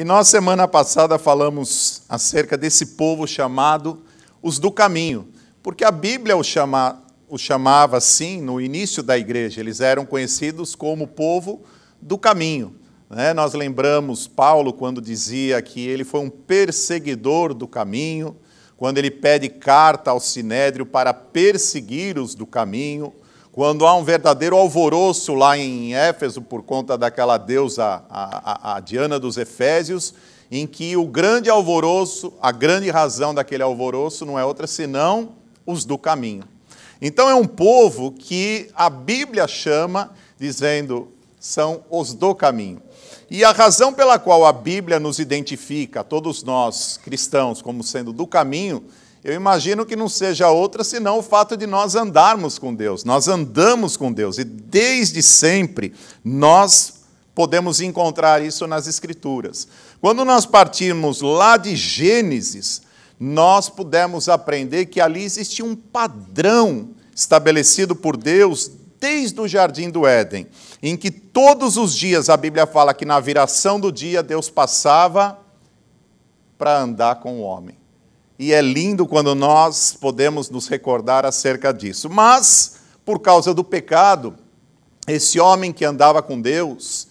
E nós, semana passada, falamos acerca desse povo chamado os do caminho, porque a Bíblia os, chama, chamava assim no início da igreja, eles eram conhecidos como povo do caminho. Né? Nós lembramos Paulo quando dizia que ele foi um perseguidor do caminho, quando ele pede carta ao sinédrio para perseguir os do caminho. Quando há um verdadeiro alvoroço lá em Éfeso por conta daquela deusa, a, a, a Diana dos Efésios, em que o grande alvoroço, a grande razão daquele alvoroço não é outra senão os do caminho. Então é um povo que a Bíblia chama, dizendo, são os do caminho. E a razão pela qual a Bíblia nos identifica, todos nós cristãos, como sendo do caminho, eu imagino que não seja outra senão o fato de nós andarmos com Deus. Nós andamos com Deus e desde sempre nós podemos encontrar isso nas Escrituras. Quando nós partirmos lá de Gênesis, nós pudemos aprender que ali existe um padrão estabelecido por Deus desde o jardim do Éden, em que todos os dias a Bíblia fala que na viração do dia Deus passava para andar com o homem e é lindo quando nós podemos nos recordar acerca disso. Mas, por causa do pecado, esse homem que andava com Deus,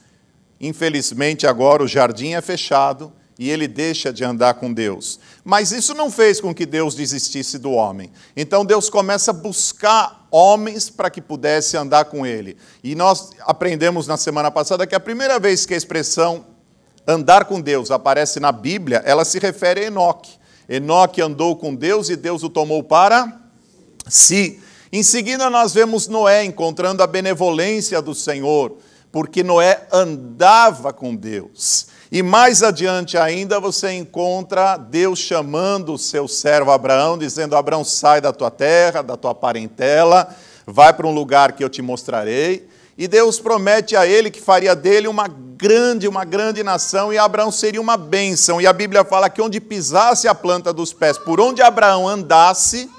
infelizmente agora o jardim é fechado e ele deixa de andar com Deus. Mas isso não fez com que Deus desistisse do homem. Então Deus começa a buscar homens para que pudesse andar com ele. E nós aprendemos na semana passada que a primeira vez que a expressão andar com Deus aparece na Bíblia, ela se refere a Enoque. Enoque andou com Deus e Deus o tomou para si. Em seguida, nós vemos Noé encontrando a benevolência do Senhor, porque Noé andava com Deus. E mais adiante ainda você encontra Deus chamando o seu servo Abraão, dizendo: Abraão, sai da tua terra, da tua parentela, vai para um lugar que eu te mostrarei. E Deus promete a ele que faria dele uma grande, uma grande nação, e Abraão seria uma bênção. E a Bíblia fala que onde pisasse a planta dos pés, por onde Abraão andasse,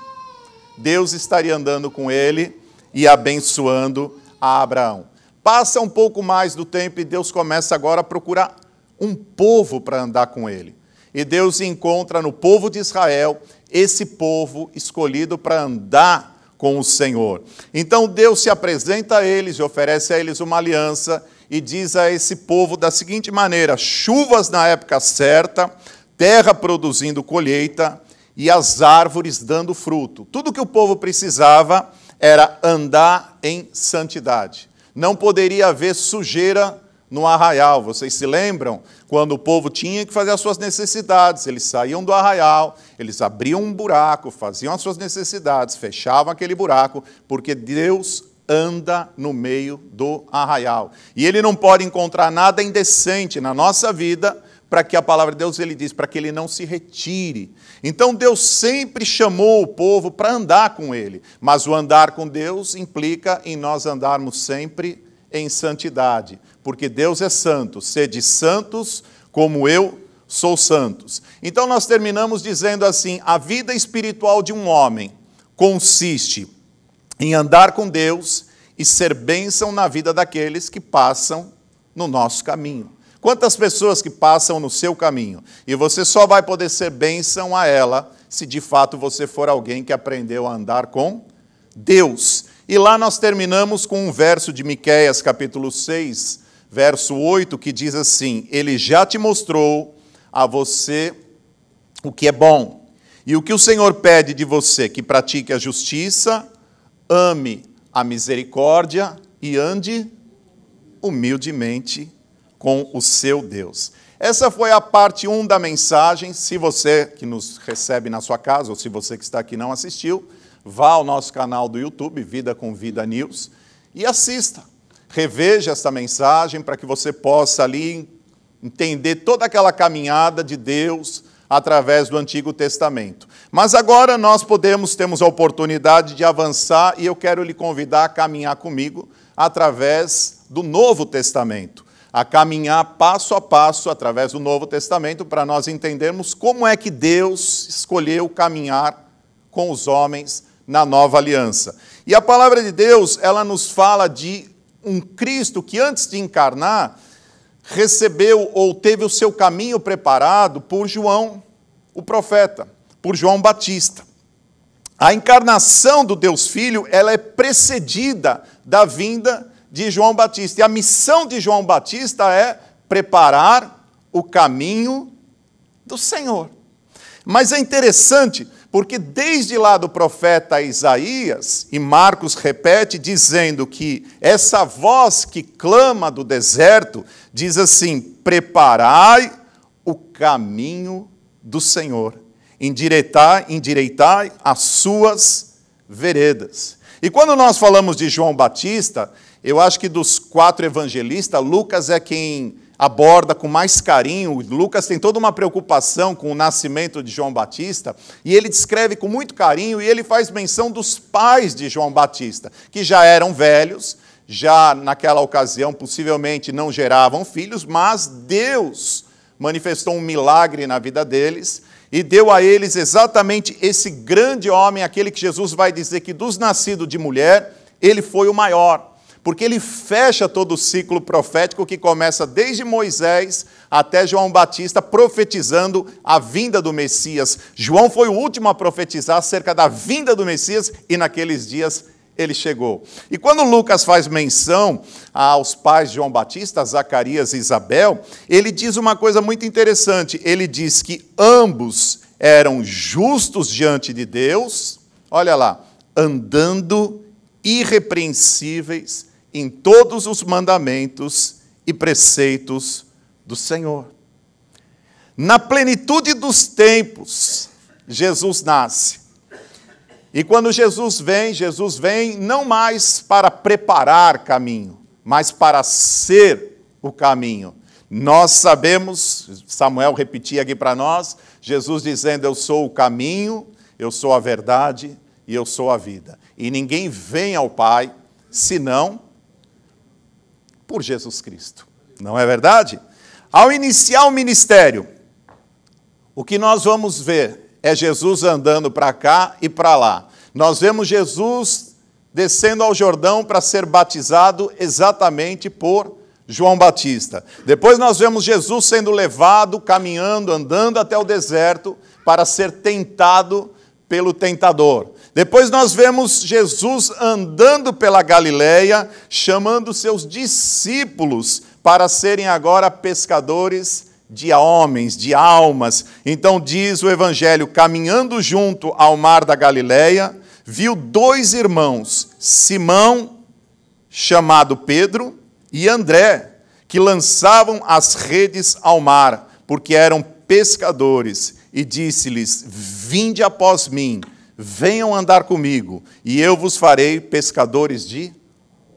Deus estaria andando com ele e abençoando a Abraão. Passa um pouco mais do tempo e Deus começa agora a procurar um povo para andar com ele. E Deus encontra no povo de Israel esse povo escolhido para andar com o Senhor. Então Deus se apresenta a eles e oferece a eles uma aliança e diz a esse povo da seguinte maneira: chuvas na época certa, terra produzindo colheita e as árvores dando fruto. Tudo que o povo precisava era andar em santidade. Não poderia haver sujeira no arraial. Vocês se lembram quando o povo tinha que fazer as suas necessidades? Eles saíam do arraial, eles abriam um buraco, faziam as suas necessidades, fechavam aquele buraco, porque Deus anda no meio do arraial. E ele não pode encontrar nada indecente na nossa vida para que a palavra de Deus ele diz para que ele não se retire. Então Deus sempre chamou o povo para andar com ele, mas o andar com Deus implica em nós andarmos sempre em santidade, porque Deus é santo, sede santos como eu sou santos. Então nós terminamos dizendo assim: a vida espiritual de um homem consiste em andar com Deus e ser bênção na vida daqueles que passam no nosso caminho. Quantas pessoas que passam no seu caminho e você só vai poder ser bênção a ela se de fato você for alguém que aprendeu a andar com Deus. E lá nós terminamos com um verso de Miquéias, capítulo 6, verso 8, que diz assim: Ele já te mostrou a você o que é bom. E o que o Senhor pede de você? Que pratique a justiça, ame a misericórdia e ande humildemente com o seu Deus. Essa foi a parte 1 da mensagem. Se você que nos recebe na sua casa, ou se você que está aqui não assistiu, vá ao nosso canal do YouTube, Vida com Vida News, e assista. Reveja esta mensagem para que você possa ali entender toda aquela caminhada de Deus através do Antigo Testamento. Mas agora nós podemos, temos a oportunidade de avançar e eu quero lhe convidar a caminhar comigo através do Novo Testamento. A caminhar passo a passo através do Novo Testamento para nós entendermos como é que Deus escolheu caminhar com os homens na nova aliança. E a palavra de Deus, ela nos fala de um Cristo que antes de encarnar, recebeu ou teve o seu caminho preparado por João, o profeta, por João Batista. A encarnação do Deus Filho, ela é precedida da vinda de João Batista. E a missão de João Batista é preparar o caminho do Senhor. Mas é interessante porque desde lá do profeta Isaías, e Marcos repete dizendo que essa voz que clama do deserto diz assim: Preparai o caminho do Senhor, endireitai, endireitai as suas veredas. E quando nós falamos de João Batista, eu acho que dos quatro evangelistas, Lucas é quem aborda com mais carinho. Lucas tem toda uma preocupação com o nascimento de João Batista e ele descreve com muito carinho e ele faz menção dos pais de João Batista, que já eram velhos, já naquela ocasião possivelmente não geravam filhos, mas Deus manifestou um milagre na vida deles e deu a eles exatamente esse grande homem, aquele que Jesus vai dizer que dos nascidos de mulher, ele foi o maior porque ele fecha todo o ciclo profético que começa desde Moisés até João Batista, profetizando a vinda do Messias. João foi o último a profetizar acerca da vinda do Messias e naqueles dias ele chegou. E quando Lucas faz menção aos pais de João Batista, Zacarias e Isabel, ele diz uma coisa muito interessante. Ele diz que ambos eram justos diante de Deus, olha lá, andando irrepreensíveis em todos os mandamentos e preceitos do Senhor. Na plenitude dos tempos, Jesus nasce. E quando Jesus vem, Jesus vem não mais para preparar caminho, mas para ser o caminho. Nós sabemos, Samuel repetia aqui para nós, Jesus dizendo: Eu sou o caminho, eu sou a verdade e eu sou a vida. E ninguém vem ao Pai senão por Jesus Cristo. Não é verdade? Ao iniciar o ministério, o que nós vamos ver é Jesus andando para cá e para lá. Nós vemos Jesus descendo ao Jordão para ser batizado exatamente por João Batista. Depois nós vemos Jesus sendo levado, caminhando, andando até o deserto para ser tentado pelo tentador. Depois nós vemos Jesus andando pela Galileia, chamando seus discípulos para serem agora pescadores de homens, de almas. Então diz o evangelho, caminhando junto ao mar da Galileia, viu dois irmãos, Simão, chamado Pedro, e André, que lançavam as redes ao mar, porque eram pescadores e disse-lhes: Vinde após mim, venham andar comigo, e eu vos farei pescadores de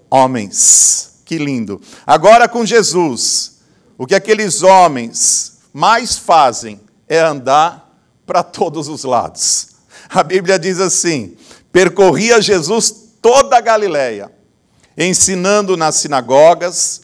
homens. Que lindo! Agora com Jesus, o que aqueles homens mais fazem é andar para todos os lados. A Bíblia diz assim: percorria Jesus toda a Galileia, ensinando nas sinagogas,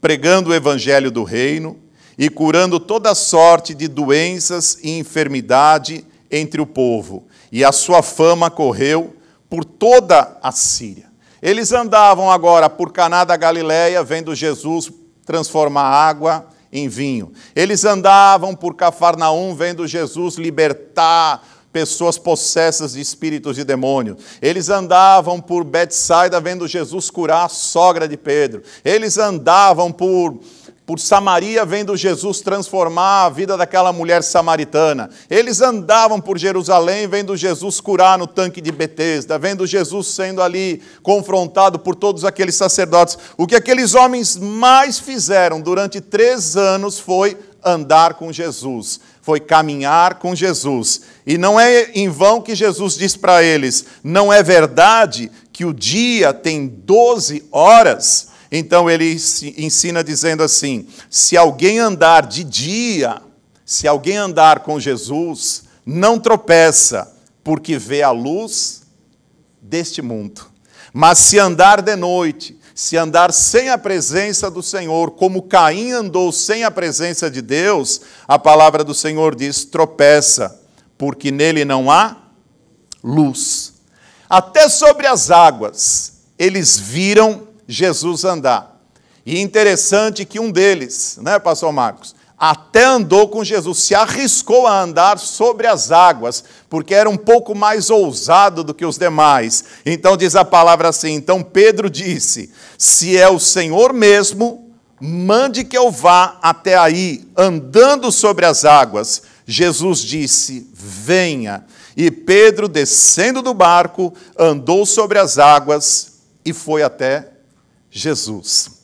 pregando o evangelho do reino e curando toda sorte de doenças e enfermidade entre o povo. E a sua fama correu por toda a Síria. Eles andavam agora por Caná da Galileia, vendo Jesus transformar água em vinho. Eles andavam por Cafarnaum, vendo Jesus libertar pessoas possessas de espíritos de demônio. Eles andavam por Betsaida, vendo Jesus curar a sogra de Pedro. Eles andavam por por Samaria, vendo Jesus transformar a vida daquela mulher samaritana. Eles andavam por Jerusalém, vendo Jesus curar no tanque de Betesda, vendo Jesus sendo ali confrontado por todos aqueles sacerdotes. O que aqueles homens mais fizeram durante três anos foi andar com Jesus, foi caminhar com Jesus. E não é em vão que Jesus diz para eles: não é verdade que o dia tem 12 horas? Então ele ensina dizendo assim: se alguém andar de dia, se alguém andar com Jesus, não tropeça, porque vê a luz deste mundo. Mas se andar de noite, se andar sem a presença do Senhor, como Caim andou sem a presença de Deus, a palavra do Senhor diz: tropeça, porque nele não há luz. Até sobre as águas eles viram Jesus andar. E interessante que um deles, né, pastor Marcos, até andou com Jesus, se arriscou a andar sobre as águas, porque era um pouco mais ousado do que os demais. Então diz a palavra assim: então Pedro disse: Se é o Senhor mesmo, mande que eu vá até aí, andando sobre as águas. Jesus disse: Venha. E Pedro, descendo do barco, andou sobre as águas e foi até Jesus.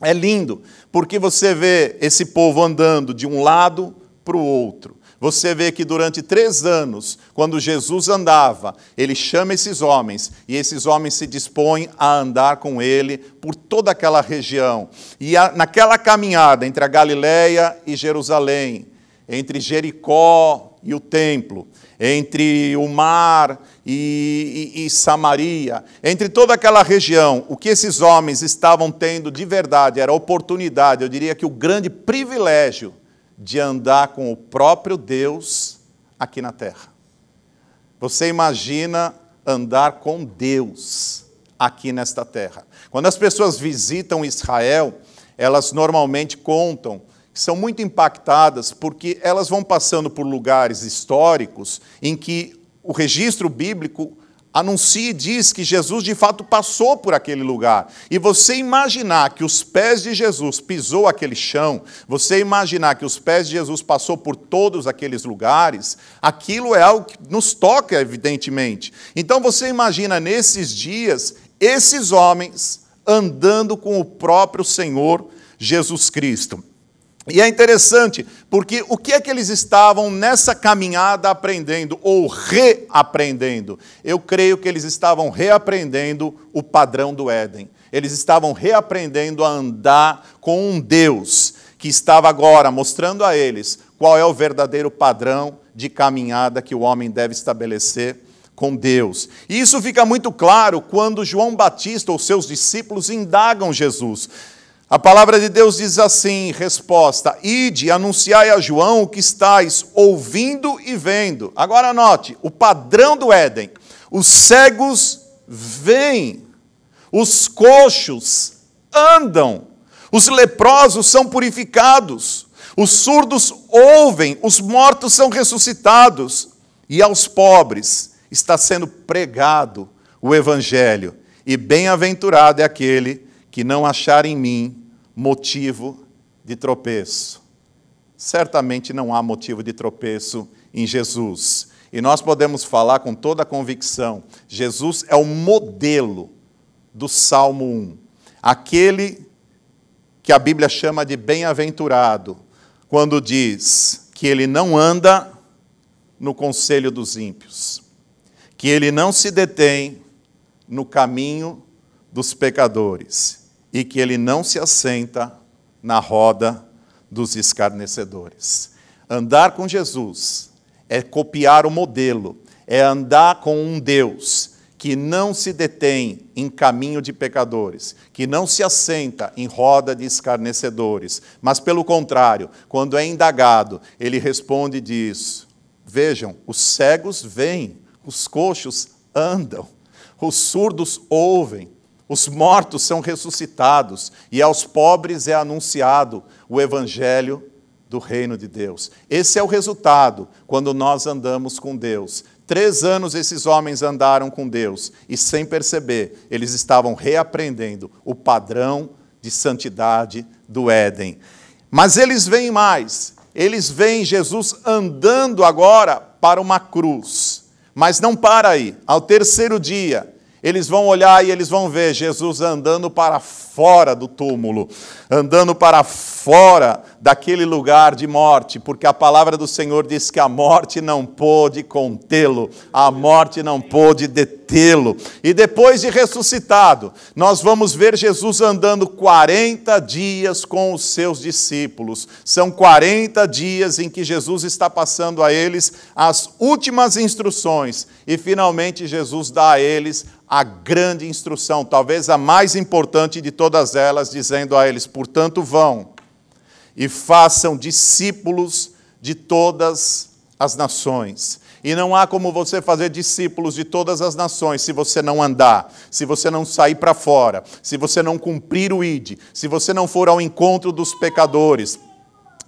É lindo, porque você vê esse povo andando de um lado para o outro. Você vê que durante três anos, quando Jesus andava, ele chama esses homens e esses homens se dispõem a andar com ele por toda aquela região. E a, naquela caminhada entre a Galiléia e Jerusalém, entre Jericó e o templo, entre o mar e, e, e, Samaria, entre toda aquela região, o que esses homens estavam tendo de verdade era a oportunidade, eu diria que o grande privilégio de andar com o próprio Deus aqui na terra. Você imagina andar com Deus aqui nesta terra. Quando as pessoas visitam Israel, elas normalmente contam são muito impactadas porque elas vão passando por lugares históricos em que o registro bíblico anuncia e diz que Jesus de fato passou por aquele lugar. E você imaginar que os pés de Jesus pisou aquele chão, você imaginar que os pés de Jesus passou por todos aqueles lugares, aquilo é algo que nos toca evidentemente. Então você imagina nesses dias esses homens andando com o próprio Senhor Jesus Cristo. E é interessante, porque o que é que eles estavam nessa caminhada aprendendo ou reaprendendo? Eu creio que eles estavam reaprendendo o padrão do Éden. Eles estavam reaprendendo a andar com um Deus que estava agora mostrando a eles qual é o verdadeiro padrão de caminhada que o homem deve estabelecer com Deus. E isso fica muito claro quando João Batista ou seus discípulos indagam Jesus. A palavra de Deus diz assim, resposta: Ide, anunciai a João o que estáis ouvindo e vendo. Agora note, o padrão do Éden. Os cegos veem, os coxos andam, os leprosos são purificados, os surdos ouvem, os mortos são ressuscitados, e aos pobres está sendo pregado o evangelho. E bem-aventurado é aquele que não achar em mim motivo de tropeço. Certamente não há motivo de tropeço em Jesus. E nós podemos falar com toda a convicção: Jesus é o modelo do Salmo 1. Aquele que a Bíblia chama de bem-aventurado, quando diz que ele não anda no conselho dos ímpios, que ele não se detém no caminho dos pecadores, e que ele não se assenta na roda dos escarnecedores. Andar com Jesus é copiar o modelo, é andar com um Deus que não se detém em caminho de pecadores, que não se assenta em roda de escarnecedores, mas pelo contrário, quando é indagado, ele responde e diz: Vejam, os cegos vêm, os coxos andam, os surdos ouvem, os mortos são ressuscitados e aos pobres é anunciado o evangelho do reino de Deus. Esse é o resultado quando nós andamos com Deus. Três anos esses homens andaram com Deus e, sem perceber, eles estavam reaprendendo o padrão de santidade do Éden. Mas eles veem mais, eles veem Jesus andando agora para uma cruz. Mas não para aí. Ao terceiro dia, eles vão olhar e eles vão ver Jesus andando para fora do túmulo, andando para fora daquele lugar de morte, porque a palavra do Senhor diz que a morte não pôde contê-lo, a morte não pôde detê-lo. E depois de ressuscitado, nós vamos ver Jesus andando 40 dias com os seus discípulos. São 40 dias em que Jesus está passando a eles as últimas instruções e finalmente Jesus dá a eles a grande instrução, talvez a mais importante de todas elas, dizendo a eles: "Portanto, vão e façam discípulos de todas as nações. E não há como você fazer discípulos de todas as nações se você não andar, se você não sair para fora, se você não cumprir o ID, se você não for ao encontro dos pecadores.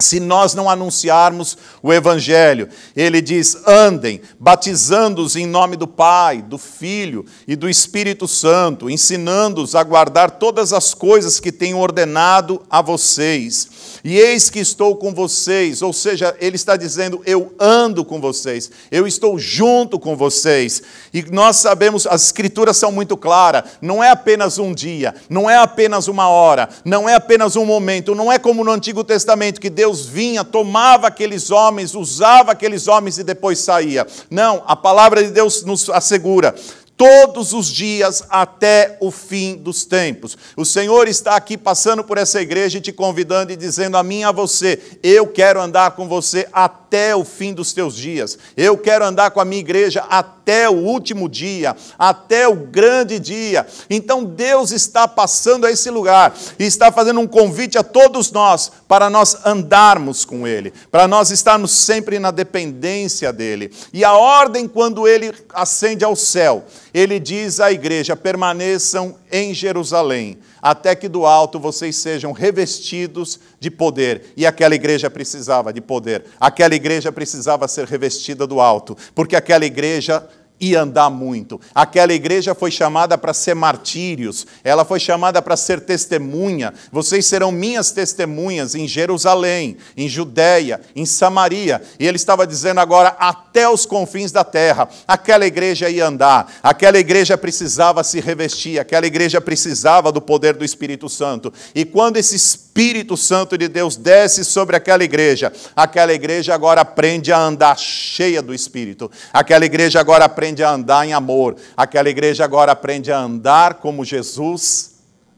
Se nós não anunciarmos o Evangelho, ele diz: andem, batizando-os em nome do Pai, do Filho e do Espírito Santo, ensinando-os a guardar todas as coisas que tenho ordenado a vocês e eis que estou com vocês. Ou seja, ele está dizendo: Eu ando com vocês, eu estou junto com vocês. E nós sabemos, as escrituras são muito claras: não é apenas um dia, não é apenas uma hora, não é apenas um momento, não é como no Antigo Testamento que Deus vinha, tomava aqueles homens, usava aqueles homens e depois saía. Não, a palavra de Deus nos assegura todos os dias até o fim dos tempos. O Senhor está aqui passando por essa igreja e te convidando e dizendo a mim e a você: eu quero andar com você até o fim dos teus dias. Eu quero andar com a minha igreja até o último dia, até o grande dia. Então Deus está passando a esse lugar e está fazendo um convite a todos nós para nós andarmos com ele, para nós estarmos sempre na dependência dele. E a ordem quando ele ascende ao céu, ele diz à igreja: permaneçam em Jerusalém, até que do alto vocês sejam revestidos de poder. E aquela igreja precisava de poder, aquela igreja precisava ser revestida do alto, porque aquela igreja e andar muito. Aquela igreja foi chamada para ser martírios, ela foi chamada para ser testemunha. Vocês serão minhas testemunhas em Jerusalém, em Judéia, em Samaria. E ele estava dizendo agora até os confins da terra. Aquela igreja ia andar, aquela igreja precisava se revestir, aquela igreja precisava do poder do Espírito Santo. E quando esse Espírito Espírito Santo de Deus desce sobre aquela igreja. Aquela igreja agora aprende a andar cheia do Espírito. Aquela igreja agora aprende a andar em amor. Aquela igreja agora aprende a andar como Jesus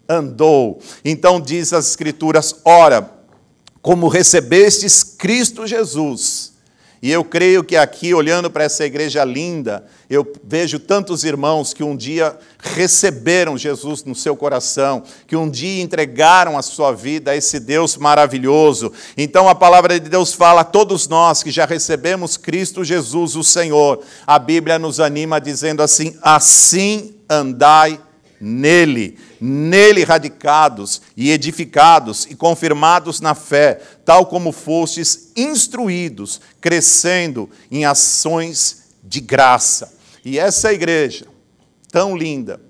andou. Então diz as Escrituras: ora, como recebestes Cristo Jesus e eu creio que aqui, olhando para essa igreja linda, eu vejo tantos irmãos que um dia receberam Jesus no seu coração, que um dia entregaram a sua vida a esse Deus maravilhoso. Então a palavra de Deus fala a todos nós que já recebemos Cristo Jesus, o Senhor. A Bíblia nos anima dizendo assim: assim andai nele, nele radicados e edificados e confirmados na fé, tal como fostes instruídos, crescendo em ações de graça. E essa igreja tão linda,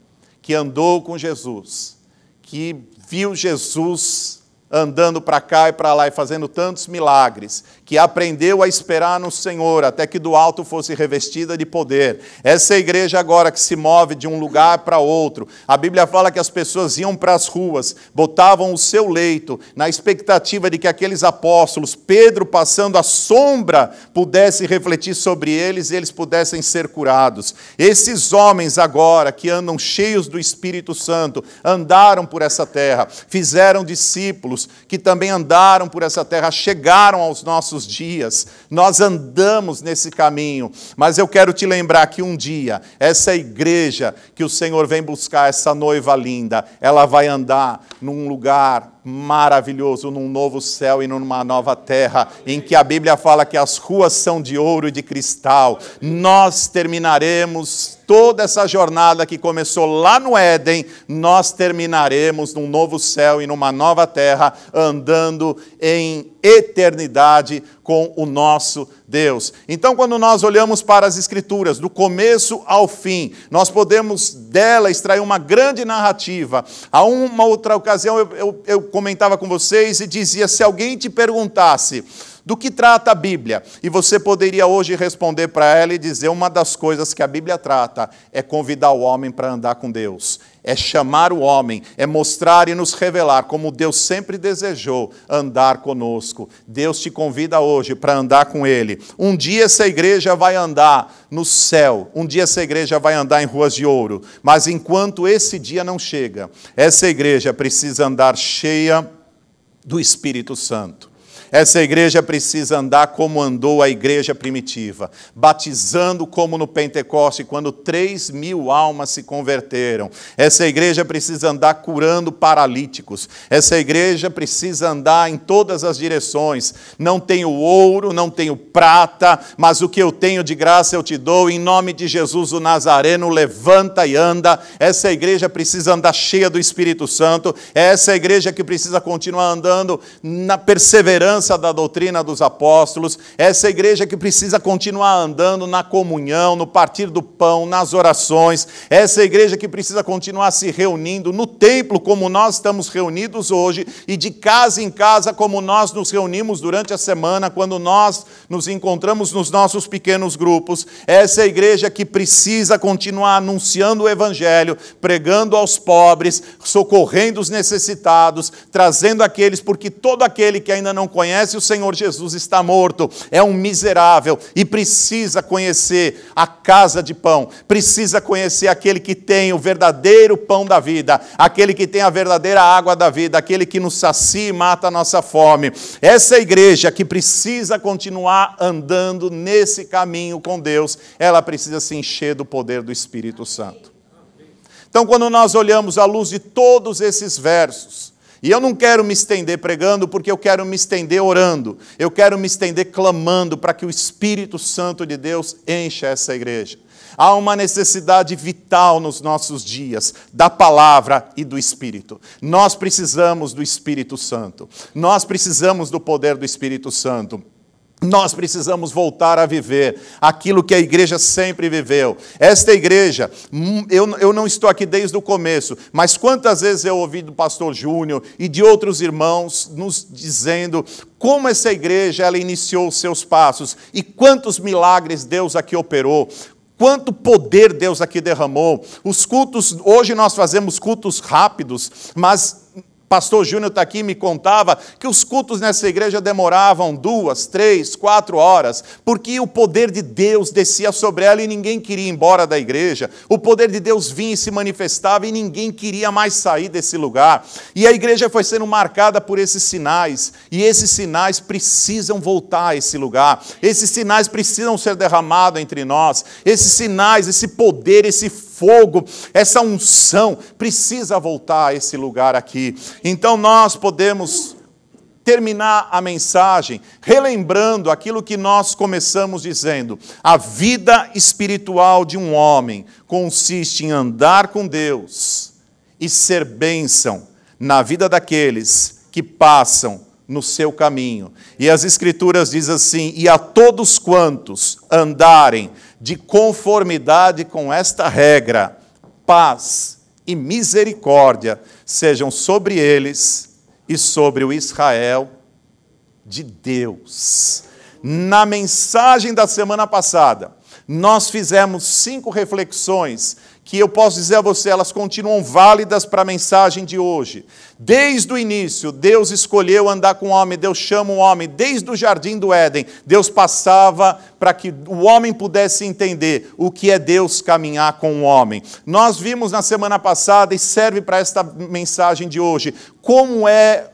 que andou com Jesus, que viu Jesus andando para cá e para lá e fazendo tantos milagres, que aprendeu a esperar no Senhor até que do alto fosse revestida de poder. Essa é igreja agora que se move de um lugar para outro. A Bíblia fala que as pessoas iam para as ruas, botavam o seu leito na expectativa de que aqueles apóstolos, Pedro passando a sombra, pudesse refletir sobre eles e eles pudessem ser curados. Esses homens agora que andam cheios do Espírito Santo, andaram por essa terra, fizeram discípulos que também andaram por essa terra, chegaram aos nossos os dias, nós andamos nesse caminho, mas eu quero te lembrar que um dia, essa igreja que o Senhor vem buscar, essa noiva linda, ela vai andar num lugar maravilhoso num novo céu e numa nova terra, em que a Bíblia fala que as ruas são de ouro e de cristal. Nós terminaremos toda essa jornada que começou lá no Éden, nós terminaremos num novo céu e numa nova terra, andando em eternidade com o nosso Deus. Então, quando nós olhamos para as Escrituras, do começo ao fim, nós podemos dela extrair uma grande narrativa. Há uma outra ocasião eu, eu, eu comentava com vocês e dizia: se alguém te perguntasse do que trata a Bíblia? E você poderia hoje responder para ela e dizer: uma das coisas que a Bíblia trata é convidar o homem para andar com Deus, é chamar o homem, é mostrar e nos revelar como Deus sempre desejou andar conosco. Deus te convida hoje para andar com Ele. Um dia essa igreja vai andar no céu, um dia essa igreja vai andar em ruas de ouro, mas enquanto esse dia não chega, essa igreja precisa andar cheia do Espírito Santo. Essa igreja precisa andar como andou a igreja primitiva, batizando como no Pentecoste, quando 3 mil almas se converteram. Essa igreja precisa andar curando paralíticos. Essa igreja precisa andar em todas as direções. Não tenho ouro, não tenho prata, mas o que eu tenho de graça eu te dou. Em nome de Jesus o Nazareno, levanta e anda. Essa igreja precisa andar cheia do Espírito Santo. É essa igreja que precisa continuar andando na perseverança herança da doutrina dos apóstolos, essa igreja que precisa continuar andando na comunhão, no partir do pão, nas orações, essa igreja que precisa continuar se reunindo no templo, como nós estamos reunidos hoje, e de casa em casa, como nós nos reunimos durante a semana, quando nós nos encontramos nos nossos pequenos grupos, essa igreja que precisa continuar anunciando o Evangelho, pregando aos pobres, socorrendo os necessitados, trazendo aqueles, porque todo aquele que ainda não conhece, conhece o Senhor Jesus está morto, é um miserável e precisa conhecer a casa de pão, precisa conhecer aquele que tem o verdadeiro pão da vida, aquele que tem a verdadeira água da vida, aquele que nos sacia e mata a nossa fome. Essa igreja que precisa continuar andando nesse caminho com Deus, ela precisa se encher do poder do Espírito Santo. Então, quando nós olhamos à luz de todos esses versos, e eu não quero me estender pregando, porque eu quero me estender orando, eu quero me estender clamando para que o Espírito Santo de Deus encha essa igreja. Há uma necessidade vital nos nossos dias da palavra e do Espírito. Nós precisamos do Espírito Santo, nós precisamos do poder do Espírito Santo. Nós precisamos voltar a viver aquilo que a igreja sempre viveu. Esta igreja, hum, eu, eu não estou aqui desde o começo, mas quantas vezes eu ouvi do pastor Júnior e de outros irmãos nos dizendo como essa igreja ela iniciou os seus passos e quantos milagres Deus aqui operou, quanto poder Deus aqui derramou. Os cultos, hoje nós fazemos cultos rápidos, mas Pastor Júnior está aqui me contava que os cultos nessa igreja demoravam duas, três, quatro horas, porque o poder de Deus descia sobre ela e ninguém queria ir embora da igreja. O poder de Deus vinha e se manifestava e ninguém queria mais sair desse lugar. E a igreja foi sendo marcada por esses sinais, e esses sinais precisam voltar a esse lugar. Esses sinais precisam ser derramados entre nós. Esses sinais, esse poder, esse fogo, essa unção precisa voltar a esse lugar aqui. Então nós podemos terminar a mensagem relembrando aquilo que nós começamos dizendo: a vida espiritual de um homem consiste em andar com Deus e ser bênção na vida daqueles que passam no seu caminho. E as Escrituras diz assim: e a todos quantos andarem de conformidade com esta regra, paz e misericórdia sejam sobre eles e sobre o Israel de Deus. Na mensagem da semana passada, nós fizemos cinco reflexões que eu posso dizer a você, elas continuam válidas para a mensagem de hoje. Desde o início, Deus escolheu andar com o homem, Deus chama o homem, desde o jardim do Éden, Deus passava para que o homem pudesse entender o que é Deus caminhar com o homem. Nós vimos na semana passada e serve para esta mensagem de hoje, como é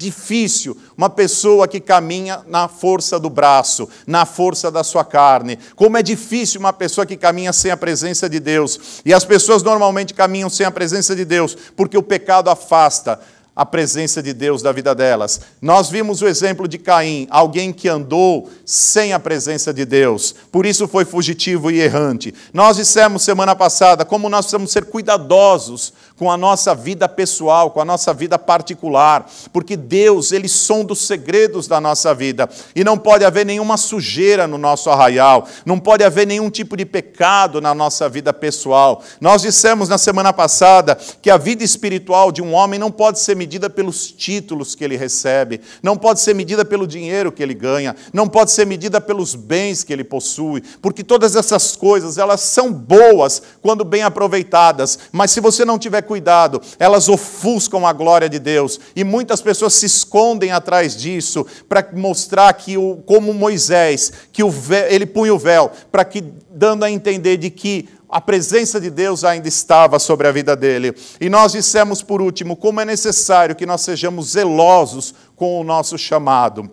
difícil, uma pessoa que caminha na força do braço, na força da sua carne. Como é difícil uma pessoa que caminha sem a presença de Deus. E as pessoas normalmente caminham sem a presença de Deus, porque o pecado afasta a presença de Deus da vida delas. Nós vimos o exemplo de Caim, alguém que andou sem a presença de Deus, por isso foi fugitivo e errante. Nós dissemos semana passada como nós precisamos ser cuidadosos com a nossa vida pessoal, com a nossa vida particular, porque Deus, Ele sonda os segredos da nossa vida, e não pode haver nenhuma sujeira no nosso arraial, não pode haver nenhum tipo de pecado na nossa vida pessoal. Nós dissemos na semana passada que a vida espiritual de um homem não pode ser medida pelos títulos que ele recebe, não pode ser medida pelo dinheiro que ele ganha, não pode ser medida pelos bens que ele possui, porque todas essas coisas, elas são boas quando bem aproveitadas, mas se você não tiver cuidado, elas ofuscam a glória de Deus. E muitas pessoas se escondem atrás disso para mostrar que, o, como Moisés, que o véu, ele punha o véu, para que dando a entender de que a presença de Deus ainda estava sobre a vida dele. E nós dissemos por último como é necessário que nós sejamos zelosos com o nosso chamado.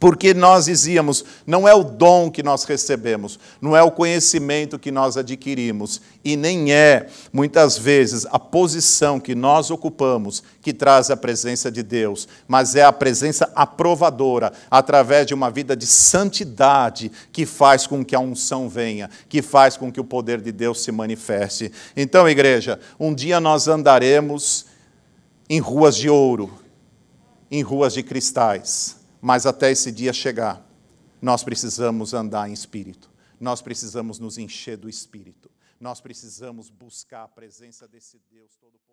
Porque nós dizíamos, não é o dom que nós recebemos, não é o conhecimento que nós adquirimos, e nem é, muitas vezes, a posição que nós ocupamos que traz a presença de Deus, mas é a presença aprovadora, através de uma vida de santidade, que faz com que a unção venha, que faz com que o poder de Deus se manifeste. Então, igreja, um dia nós andaremos em ruas de ouro, em ruas de cristais mas até esse dia chegar, nós precisamos andar em espírito. Nós precisamos nos encher do espírito. Nós precisamos buscar a presença desse Deus todo